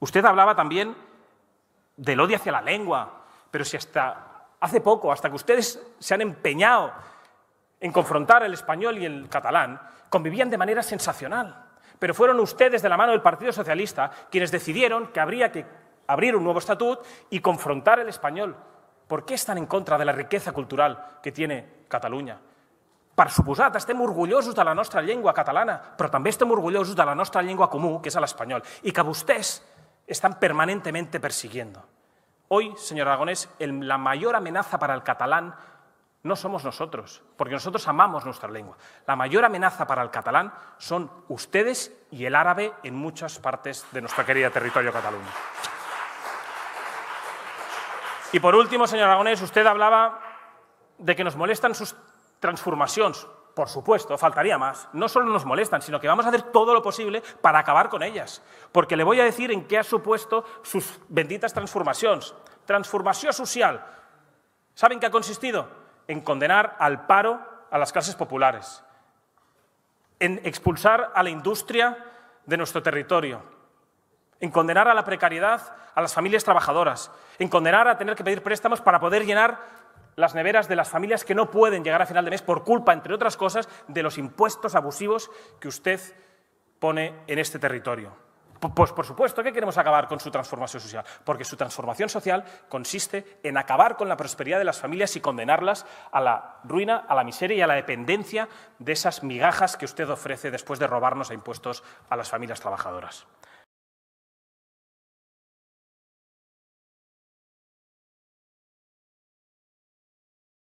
Usted hablaba también del odio hacia la lengua, pero si hasta hace poco, hasta que ustedes se han empeñado en confrontar el español y el catalán, convivían de manera sensacional. Pero fueron ustedes, de la mano del Partido Socialista, quienes decidieron que habría que abrir un nuevo estatut y confrontar el español. ¿Por qué están en contra de la riqueza cultural que tiene Cataluña? Per suposat, estén orgullosos de la nuestra lengua catalana, pero también estén orgullosos de la nuestra lengua común, que la l'espanyol, y que vostès están permanentemente persiguiendo. Hoy, señor Aragonés, la mayor amenaza para el catalán no somos nosotros, porque nosotros amamos nuestra lengua. La mayor amenaza para el catalán son ustedes y el árabe en muchas partes de nuestro querido territorio cataluña. Y por último, señor Aragonés, usted hablaba de que nos molestan sus transformaciones, por supuesto, faltaría más. No solo nos molestan, sino que vamos a hacer todo lo posible para acabar con ellas. Porque le voy a decir en qué ha supuesto sus benditas transformaciones. Transformación social. ¿Saben qué ha consistido? En condenar al paro a las clases populares. En expulsar a la industria de nuestro territorio. En condenar a la precariedad a las familias trabajadoras. En condenar a tener que pedir préstamos para poder llenar las neveras de las familias que no pueden llegar a final de mes por culpa, entre otras cosas, de los impuestos abusivos que usted pone en este territorio. Pues por supuesto que queremos acabar con su transformación social, porque su transformación social consiste en acabar con la prosperidad de las familias y condenarlas a la ruina, a la miseria y a la dependencia de esas migajas que usted ofrece después de robarnos a impuestos a las familias trabajadoras.